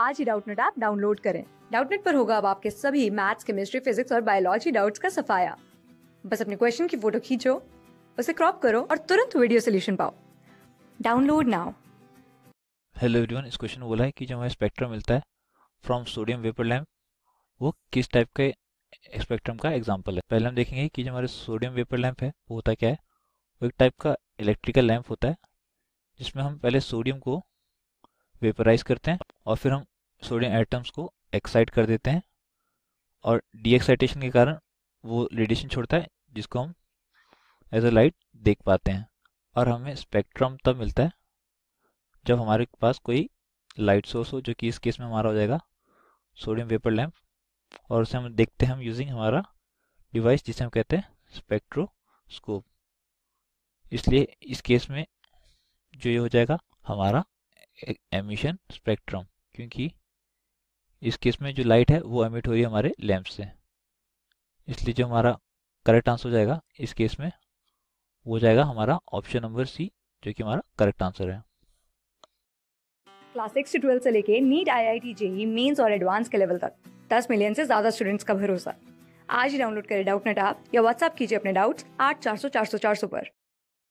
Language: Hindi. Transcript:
आज ही डाउटनेट ऐप डाउनलोड करें डाउटनेट पर होगा अब आपके सभी मैथ्स केमिस्ट्री फिजिक्स और बायोलॉजी डाउट्स का सफाया बस अपने क्वेश्चन की फोटो खींचो उसे क्रॉप करो और तुरंत वीडियो सोल्यूशन पाओ डाउनलोड नाउ हेलो एवरीवन इस क्वेश्चन बोला है कि जो हमें स्पेक्ट्रम मिलता है फ्रॉम सोडियम वेपर लैम्प वो किस टाइप के स्पेक्ट्रम का एग्जांपल है पहले हम देखेंगे कि जो हमारे सोडियम वेपर लैम्प है वो होता क्या है वो एक टाइप का इलेक्ट्रिकल लैम्प होता है जिसमें हम पहले सोडियम को वेपराइज करते हैं और फिर हम सोडियम एटम्स को एक्साइट कर देते हैं और डी एक्साइटेशन के कारण वो रेडिएशन छोड़ता है जिसको हम एज अ लाइट देख पाते हैं और हमें स्पेक्ट्रम तब मिलता है जब हमारे पास कोई लाइट सोर्स हो जो कि इस केस में हमारा हो जाएगा सोडियम वेपर लैम्प और उसे हम देखते हैं हम यूजिंग हमारा डिवाइस जिसे हम कहते हैं स्पेक्ट्रोस्कोप इसलिए इस केस में जो ये हो जाएगा हमारा एमिशन e-, स्पेक्ट्रम क्योंकि इस केस में जो लाइट है वो एमिट हो रही है हमारे लैम्प से इसलिए जो हमारा करेक्ट आंसर हो जाएगा इस केस में वो जाएगा हमारा ऑप्शन नंबर सी जो कि हमारा करेक्ट आंसर है क्लास सिक्स ट्वेल्थ से लेके NEET I I T JEE mains और एडवांस के लेवल तक दस मिलियन से ज्यादा स्टूडेंट्स का भरोसा आज ही डाउनलोड करें डाउट नेट ऐप या व्हाट्सएप कीजिए अपने डाउट्स आठ चार सौ चार सौ चार सौ पर